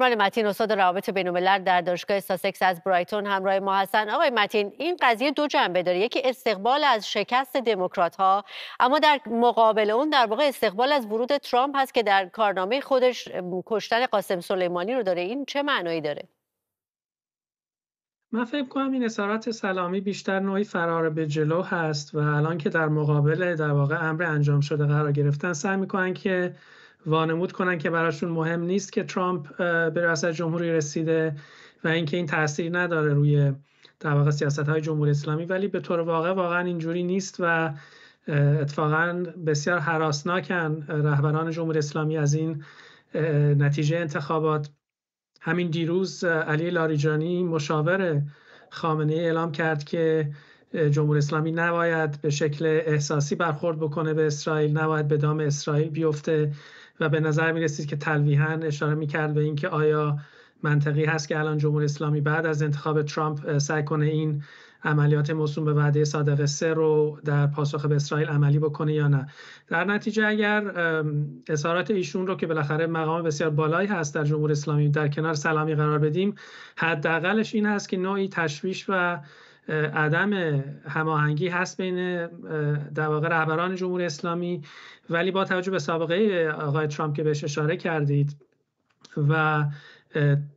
کامران متین استاد روابط بین در دانشگاه ساسکس از برایتون همراه ما هستند آقای متین این قضیه دو جنبه داره یکی استقبال از شکست دموکرات ها اما در مقابل اون در واقع استقبال از ورود ترامپ هست که در کارنامه خودش کشتن قاسم سلیمانی رو داره این چه معنایی داره من فکر کنم این اسارت سلامی بیشتر نوعی فرار به جلو هست و الان که در مقابل در واقع امر انجام شده قرار گرفتن سعی میکنن که وانمود کنن که براشون مهم نیست که ترامپ به ریاست جمهوری رسیده و اینکه این تاثیر نداره روی در واقع سیاست های جمهوری اسلامی ولی به طور واقع واقعا اینجوری نیست و اتفاقا بسیار حراسناکن رهبران جمهوری اسلامی از این نتیجه انتخابات همین دیروز علی لاریجانی مشاور خامنه اعلام کرد که جمهوری اسلامی نباید به شکل احساسی برخورد بکنه به اسرائیل نباید به دام اسرائیل بیفته و به نظر می رسید که تلویحا اشاره می به اینکه آیا منطقی هست که الان جمهوری اسلامی بعد از انتخاب ترامپ سعی کنه این عملیات موسوم به وعده صادق سه رو در پاسخ به اسرائیل عملی بکنه یا نه در نتیجه اگر اظهارات ایشون رو که بالاخره مقام بسیار بالایی هست در جمهوری اسلامی در کنار سلامی قرار بدیم حداقلش این هست که نوعی تشویش و عدم هماهنگی هست بین در واقع رهبران جمهوری اسلامی ولی با توجه به سابقه آقای ترامپ که بهش اشاره کردید و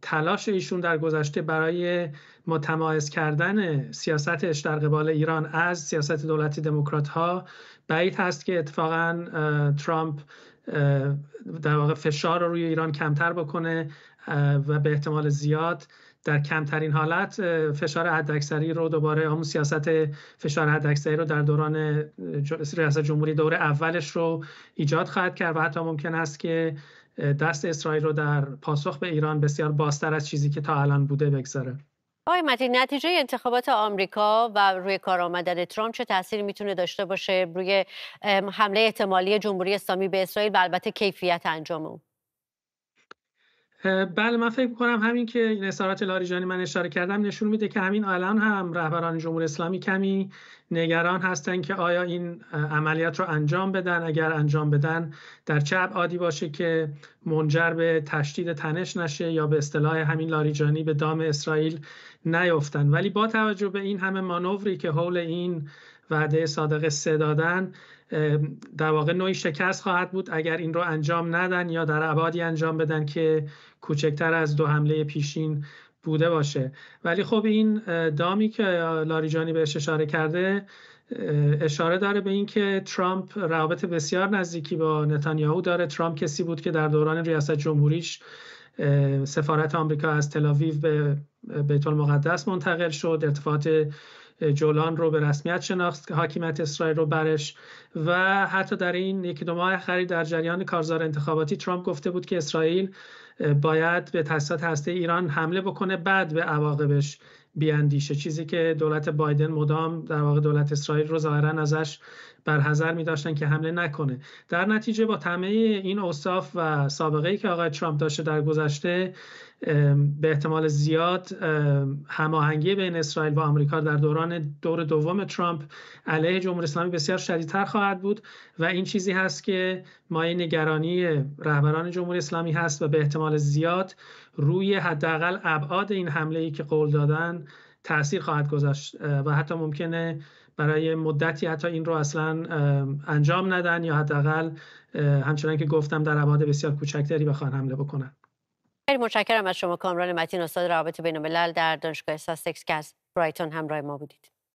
تلاش ایشون در گذشته برای متمایز کردن سیاستش در قبال ایران از سیاست دولتی دموکرات ها بعید هست که اتفاقا ترامپ در واقع فشار رو روی ایران کمتر بکنه و به احتمال زیاد در کمترین حالت فشار حداکثری رو دوباره همون سیاست فشار حداکثری رو در دوران ریاست جمهوری دور اولش رو ایجاد خواهد کرد و حتی ممکن است که دست اسرائیل رو در پاسخ به ایران بسیار بازتر از چیزی که تا الان بوده بگذاره آقای متی نتیجه انتخابات آمریکا و روی کار آمدن ترامپ چه تاثیری میتونه داشته باشه روی حمله احتمالی جمهوری اسلامی به اسرائیل و البته کیفیت انجام اون بله من فکر کنم همین که این لاریجانی من اشاره کردم نشون میده که همین الان هم رهبران جمهوری اسلامی کمی نگران هستن که آیا این عملیات رو انجام بدن اگر انجام بدن در چه عادی باشه که منجر به تشدید تنش نشه یا به اصطلاح همین لاریجانی به دام اسرائیل نیفتند ولی با توجه به این همه مانوری که حول این وعده صادق سه دادن در واقع نوعی شکست خواهد بود اگر این رو انجام ندن یا در عبادی انجام بدن که کوچکتر از دو حمله پیشین بوده باشه ولی خب این دامی که لاریجانی بهش اشاره کرده اشاره داره به اینکه ترامپ روابط بسیار نزدیکی با نتانیاهو داره ترامپ کسی بود که در دوران ریاست جمهوریش سفارت آمریکا از تلاویو به بیت المقدس منتقل شد ارتفاعات جولان رو به رسمیت شناخت که حاکمیت اسرائیل رو برش و حتی در این یکی دو ماه آخری در جریان کارزار انتخاباتی ترامپ گفته بود که اسرائیل باید به تاسیسات هسته ایران حمله بکنه بعد به عواقبش بیاندیشه چیزی که دولت بایدن مدام در واقع دولت اسرائیل رو ظاهرا ازش برحذر می داشتن که حمله نکنه در نتیجه با تمه این اوصاف و سابقه ای که آقای ترامپ داشته در گذشته به احتمال زیاد هماهنگی بین اسرائیل و آمریکا در دوران دور دوم ترامپ علیه جمهوری اسلامی بسیار شدیدتر خواهد بود و این چیزی هست که مایه نگرانی رهبران جمهوری اسلامی هست و به احتمال زیاد روی حداقل ابعاد این حمله ای که قول دادن تاثیر خواهد گذاشت و حتی ممکنه برای مدتی حتی این رو اصلا انجام ندن یا حداقل همچنان که گفتم در ابعاد بسیار کوچکتری بخوان حمله بکنن خیلی متشکرم از شما کامران متین استاد روابط بین الملل در دانشگاه ساسکس که از برایتون همراه ما بودید